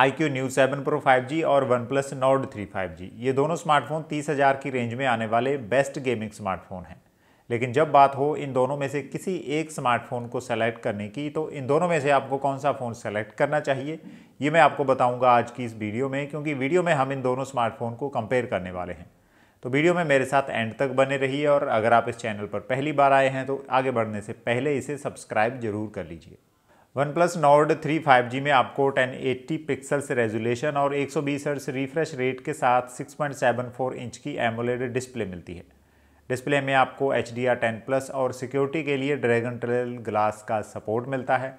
आई iQOO 7 seven pro five G और OnePlus Nord three five G ये दोनों smartphone तीस हज़ार की रेंज में आने वाले बेस्ट गेमिंग स्मार्टफोन हैं लेकिन जब बात हो इन दोनों में से किसी एक स्मार्टफोन को सेलेक्ट करने की तो इन दोनों में से आपको कौन सा फ़ोन सेलेक्ट करना चाहिए ये मैं आपको बताऊंगा आज की इस वीडियो में क्योंकि वीडियो में हम इन दोनों स्मार्टफोन को कंपेयर करने वाले हैं तो वीडियो में मेरे साथ एंड तक बने रहिए और अगर आप इस चैनल पर पहली बार आए हैं तो आगे बढ़ने से पहले इसे सब्सक्राइब जरूर कर लीजिए OnePlus Nord three five G में आपको टेन एट्टी पिक्सल्स रेजोल्यूशन और एक सौ बीस हर्ट्स रिफ्रेश रेट के साथ six point seven four inch की एमोलेड डिस्प्ले मिलती है डिस्प्ले में आपको H D R ten plus और सिक्योरिटी के लिए ड्रैगन ट्रेल ग्लास का सपोर्ट मिलता है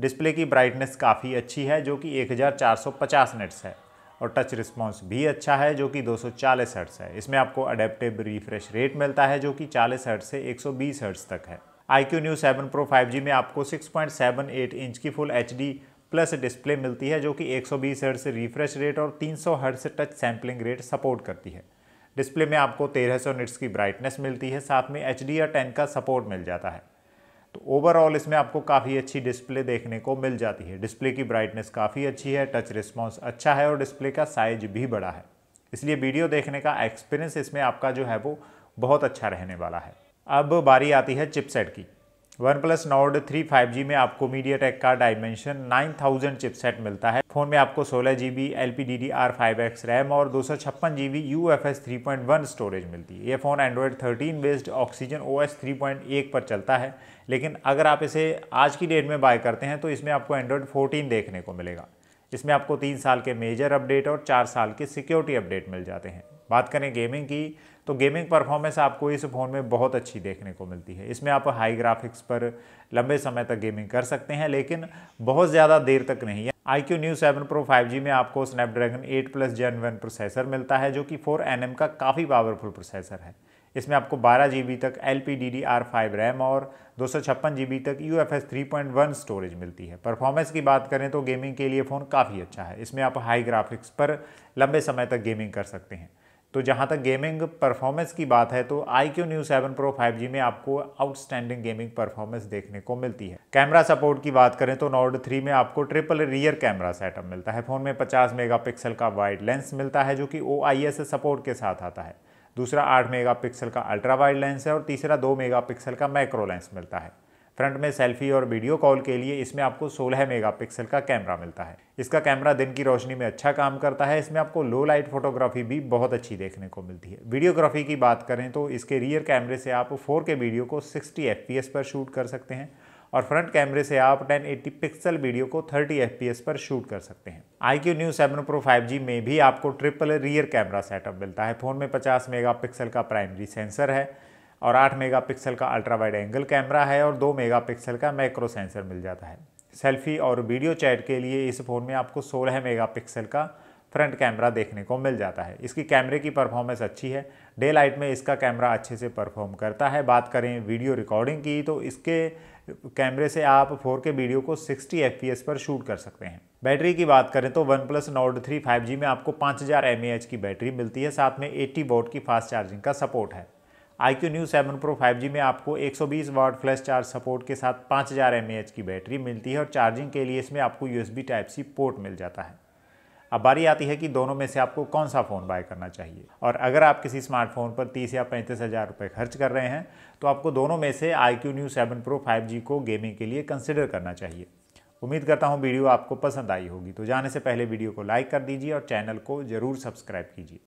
डिस्प्ले की ब्राइटनेस काफ़ी अच्छी है जो कि एक हज़ार चार सौ पचास नट्स है और टच रिस्पॉन्स भी अच्छा है जो कि दो सौ चालीस हर्ट्स है इसमें आपको अडेप्टिव रिफ्रेश रेट मिलता है जो कि चालीस हर्ट्स से एक सौ बीस हर्ट्स तक है iQOO neo seven pro five G में आपको six point seven eight inch की full H D plus display मिलती है जो कि एक सौ बीस से रिफ्रेश रेट और तीन सौ से टच सैम्पलिंग रेट सपोर्ट करती है डिस्प्ले में आपको तेरह सौ निट्स की ब्राइटनेस मिलती है साथ में एच डी या टेन का सपोर्ट मिल जाता है तो ओवरऑल इसमें आपको काफ़ी अच्छी डिस्प्ले देखने को मिल जाती है डिस्प्ले की ब्राइटनेस काफ़ी अच्छी है टच रिस्पॉन्स अच्छा है और डिस्प्ले का साइज भी बड़ा है इसलिए वीडियो देखने का एक्सपीरियंस इसमें आपका जो है वो बहुत अच्छा रहने वाला है अब बारी आती है चिपसेट की OnePlus Nord three five G में आपको मीडिया टेक का डायमेंशन नाइन थाउजेंड चिपसेट मिलता है फ़ोन में आपको सोलह G B L P D D R five X RAM और दो सौ छप्पन G B U F S three point one storage मिलती है ये phone Android thirteen based Oxygen O S three point एक पर चलता है लेकिन अगर आप इसे आज की डेट में बाय करते हैं तो इसमें आपको एंड्रॉयड फोर्टीन देखने को मिलेगा इसमें आपको तीन साल के मेजर अपडेट और चार साल के सिक्योरिटी अपडेट मिल जाते हैं बात करें गेमिंग की तो गेमिंग परफॉर्मेंस आपको इस फ़ोन में बहुत अच्छी देखने को मिलती है इसमें आप हाई ग्राफिक्स पर लंबे समय तक गेमिंग कर सकते हैं लेकिन बहुत ज़्यादा देर तक नहीं है iQOO neo seven pro five G में आपको Snapdragon eight plus Gen one processor मिलता है जो कि फोर एन एम का काफ़ी पावरफुल प्रोसेसर है इसमें आपको बारह जी बी तक L P D D R five RAM और दो सौ छप्पन जी बी तक U F S three point one storage मिलती है परफॉर्मेंस की बात करें तो गेमिंग के लिए फ़ोन काफ़ी अच्छा है इसमें आप हाई ग्राफिक्स पर लंबे समय तक गेमिंग कर सकते हैं तो जहाँ तक गेमिंग परफॉर्मेंस की बात है तो iQOO neo seven pro five G में आपको आउटस्टैंडिंग गेमिंग परफॉर्मेंस देखने को मिलती है कैमरा सपोर्ट की बात करें तो नॉर्ड थ्री में आपको ट्रिपल रियर कैमरा सेटअप मिलता है फ़ोन में 50 मेगापिक्सल का वाइड लेंस मिलता है जो कि ओ सपोर्ट के साथ आता है दूसरा आठ मेगा का अल्ट्रा वाइड लेंस है और तीसरा दो मेगा का मैक्रो लेंस मिलता है फ्रंट में सेल्फी और वीडियो कॉल के लिए इसमें आपको 16 मेगापिक्सल का कैमरा मिलता है इसका कैमरा दिन की रोशनी में अच्छा काम करता है इसमें आपको लो लाइट फोटोग्राफी भी बहुत अच्छी देखने को मिलती है वीडियोग्राफी की बात करें तो इसके रियर कैमरे से आप फोर वीडियो को सिक्सटी एफ पर शूट कर सकते हैं और फ्रंट कैमरे से आप 1080 पिक्सल वीडियो को 30 एफ पर शूट कर सकते हैं iQOO neo seven pro five G में भी आपको ट्रिपल रियर कैमरा सेटअप मिलता है फ़ोन में 50 मेगापिक्सल का प्राइमरी सेंसर है और 8 मेगापिक्सल का अल्ट्रा वाइड एंगल कैमरा है और 2 मेगापिक्सल का मैक्रो सेंसर मिल जाता है सेल्फी और वीडियो चैट के लिए इस फ़ोन में आपको 16 मेगापिक्सल का फ्रंट कैमरा देखने को मिल जाता है इसकी कैमरे की परफॉर्मेंस अच्छी है डे लाइट में इसका कैमरा अच्छे से परफॉर्म करता है बात करें वीडियो रिकॉर्डिंग की तो इसके कैमरे से आप के वीडियो को 60 एफ पर शूट कर सकते हैं बैटरी की बात करें तो OnePlus Nord three five में आपको 5000 हज़ार की बैटरी मिलती है साथ में 80 वोट की फास्ट चार्जिंग का सपोर्ट है iQOO neo seven pro five G में आपको 120 वाट फ्लैश चार्ज सपोर्ट के साथ 5000 हज़ार की बैटरी मिलती है और चार्जिंग के लिए इसमें आपको बी टाइप सी पोर्ट मिल जाता है अब बारी आती है कि दोनों में से आपको कौन सा फ़ोन बाय करना चाहिए और अगर आप किसी स्मार्टफोन पर तीस या पैंतीस हज़ार रुपये खर्च कर रहे हैं तो आपको दोनों में से iQOO neo seven pro five G को गेमिंग के लिए कंसिडर करना चाहिए उम्मीद करता हूँ वीडियो आपको पसंद आई होगी तो जाने से पहले वीडियो को लाइक कर दीजिए और चैनल को ज़रूर सब्सक्राइब कीजिए